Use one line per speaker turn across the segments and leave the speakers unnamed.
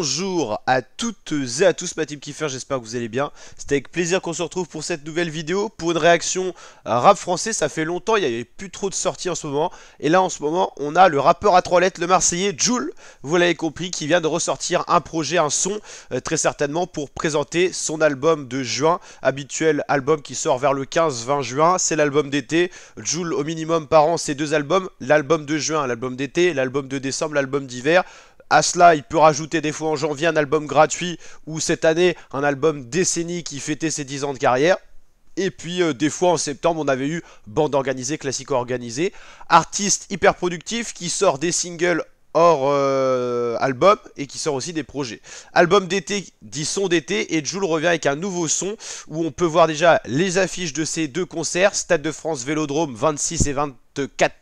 Bonjour à toutes et à tous, ma team Kiffer, j'espère que vous allez bien. C'est avec plaisir qu'on se retrouve pour cette nouvelle vidéo, pour une réaction euh, rap français. Ça fait longtemps, il n'y avait plus trop de sorties en ce moment. Et là, en ce moment, on a le rappeur à trois lettres, le Marseillais, Joule, vous l'avez compris, qui vient de ressortir un projet, un son, euh, très certainement, pour présenter son album de juin. Habituel album qui sort vers le 15-20 juin, c'est l'album d'été. Joule, au minimum par an, c'est deux albums, l'album de juin, l'album d'été, l'album de décembre, l'album d'hiver. À cela, il peut rajouter des fois en janvier un album gratuit ou cette année un album décennie qui fêtait ses 10 ans de carrière. Et puis euh, des fois en septembre on avait eu bande organisée, classique organisée, artiste hyper productif qui sort des singles hors euh, album et qui sort aussi des projets. Album d'été dit son d'été et Jules revient avec un nouveau son où on peut voir déjà les affiches de ces deux concerts, Stade de France Vélodrome 26 et 24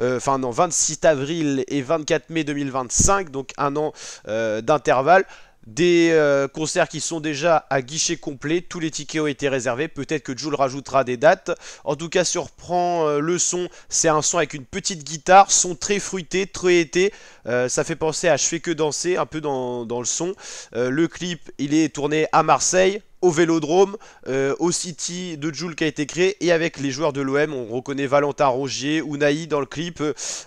euh, enfin non 26 avril et 24 mai 2025 donc un an euh, d'intervalle des euh, concerts qui sont déjà à guichet complet, tous les tickets ont été réservés, peut-être que Jules rajoutera des dates. En tout cas, surprend euh, le son, c'est un son avec une petite guitare, son très fruité, très été, euh, ça fait penser à Je fais que danser, un peu dans, dans le son. le clip, il est tourné à Marseille, au Vélodrome, euh, au City de Joule qui a été créé et avec les joueurs de l'OM, on reconnaît Valentin Rongier, Unai dans le clip,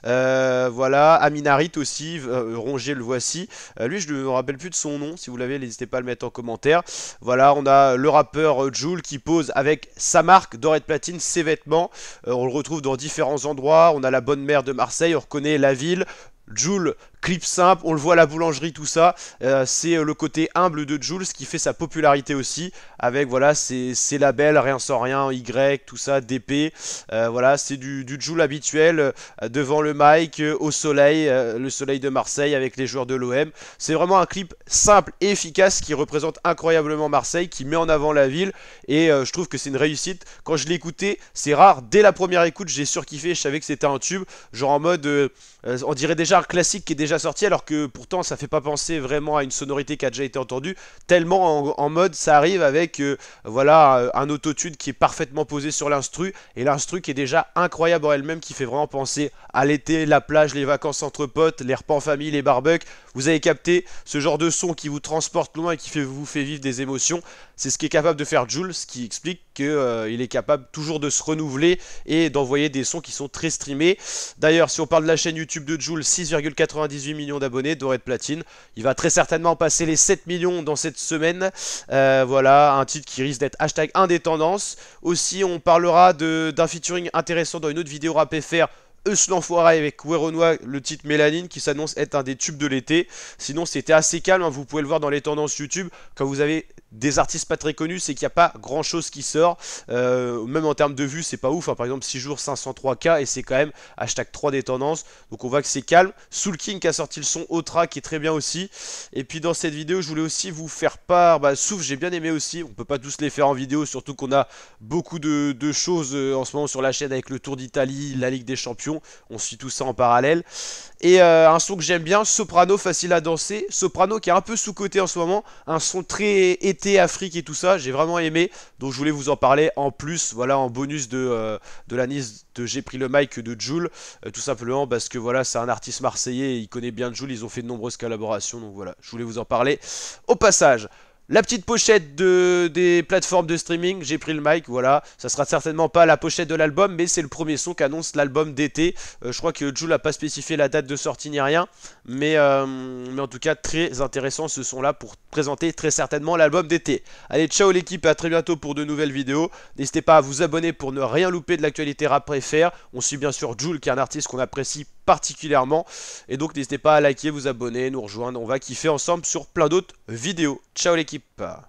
euh, voilà, Aminarit aussi, euh, Rongier le voici. lui, je ne me rappelle plus de son nom, si vous l'avez, n'hésitez pas à le mettre en commentaire. Voilà, on a le rappeur Joule qui pose avec sa marque d'or de platine, ses vêtements. on le retrouve dans différents endroits, on a la bonne mère de Marseille, on reconnaît la ville, Joule, clip simple, on le voit à la boulangerie, tout ça. Euh, c'est euh, le côté humble de ce qui fait sa popularité aussi, avec voilà ses, labels, rien sans rien, Y, tout ça, DP. Euh, voilà, c'est du, du habituel devant le mic, au soleil, le soleil de Marseille avec les joueurs de l'OM. C'est vraiment un clip simple et efficace qui représente incroyablement Marseille, qui met en avant la ville. Et je trouve que c'est une réussite. Quand je l'ai écouté, c'est rare. Dès la première écoute, j'ai surkiffé, je savais que c'était un tube. Genre en mode, on dirait déjà classique qui est déjà sorti alors que pourtant ça fait pas penser vraiment à une sonorité qui a déjà été entendue tellement en, mode ça arrive avec euh, voilà euh, un autotune qui est parfaitement posé sur l'instru et l'instru qui est déjà incroyable en elle-même qui fait vraiment penser à l'été, la plage, les vacances entre potes, les repas en famille, les barbecues. Vous avez capté ce genre de son qui vous transporte loin et qui fait, vous fait vivre des émotions. C'est ce qui est capable de faire Jules, ce qui explique qu'il euh, est capable toujours de se renouveler et d'envoyer des sons qui sont très streamés. D'ailleurs, si on parle de la chaîne YouTube de Joule, 6,98 millions d'abonnés, doré de platine. Il va très certainement passer les 7 millions dans cette semaine. Euh, voilà, un titre qui risque d'être hashtag indépendance. Aussi, on parlera d'un featuring intéressant dans une autre vidéo rap FR Eus l'enfoiré avec Weronois, le titre Mélanine qui s'annonce être un des tubes de l'été. Sinon, c'était assez calme, hein. vous pouvez le voir dans les tendances YouTube. Quand vous avez des artistes pas très connus, c'est qu'il n'y a pas grand chose qui sort. Euh, même en termes de vue c'est pas ouf. Hein. Par exemple, 6 jours 503K et c'est quand même hashtag 3 des tendances. Donc on voit que c'est calme. Soul a sorti le son Otra qui est très bien aussi. Et puis dans cette vidéo, je voulais aussi vous faire part. Bah, Souf, j'ai bien aimé aussi. On peut pas tous les faire en vidéo, surtout qu'on a beaucoup de, choses euh, en ce moment sur la chaîne avec le Tour d'Italie, la Ligue des Champions. On suit tout ça en parallèle. Et euh, un son que j'aime bien, Soprano, facile à danser. Soprano qui est un peu sous-côté en ce moment. Un son très été, Afrique et tout ça. J'ai vraiment aimé. Donc je voulais vous en parler en plus, voilà, en bonus de, euh, de la nice de J'ai pris le mic de Joule. Euh, tout simplement parce que voilà, c'est un artiste marseillais. il connaît bien Joule. Ils ont fait de nombreuses collaborations. Donc voilà, je voulais vous en parler au passage. La petite pochette des plateformes de streaming, j'ai pris le mic, voilà. Ça sera certainement pas la pochette de l'album, mais c'est le premier son qu'annonce l'album d'été. Euh, je crois que Jules n'a pas spécifié la date de sortie ni rien, mais, euh, mais en tout cas très intéressant ce son-là pour présenter très certainement l'album d'été. Allez, ciao l'équipe, à très bientôt pour de nouvelles vidéos. N'hésitez pas à vous abonner pour ne rien louper de l'actualité rap préfère. On suit bien sûr Jules, qui est un artiste qu'on apprécie particulièrement. Et donc n'hésitez pas à liker, vous abonner, nous rejoindre. On va kiffer ensemble sur plein d'autres vidéos. Ciao l'équipe pas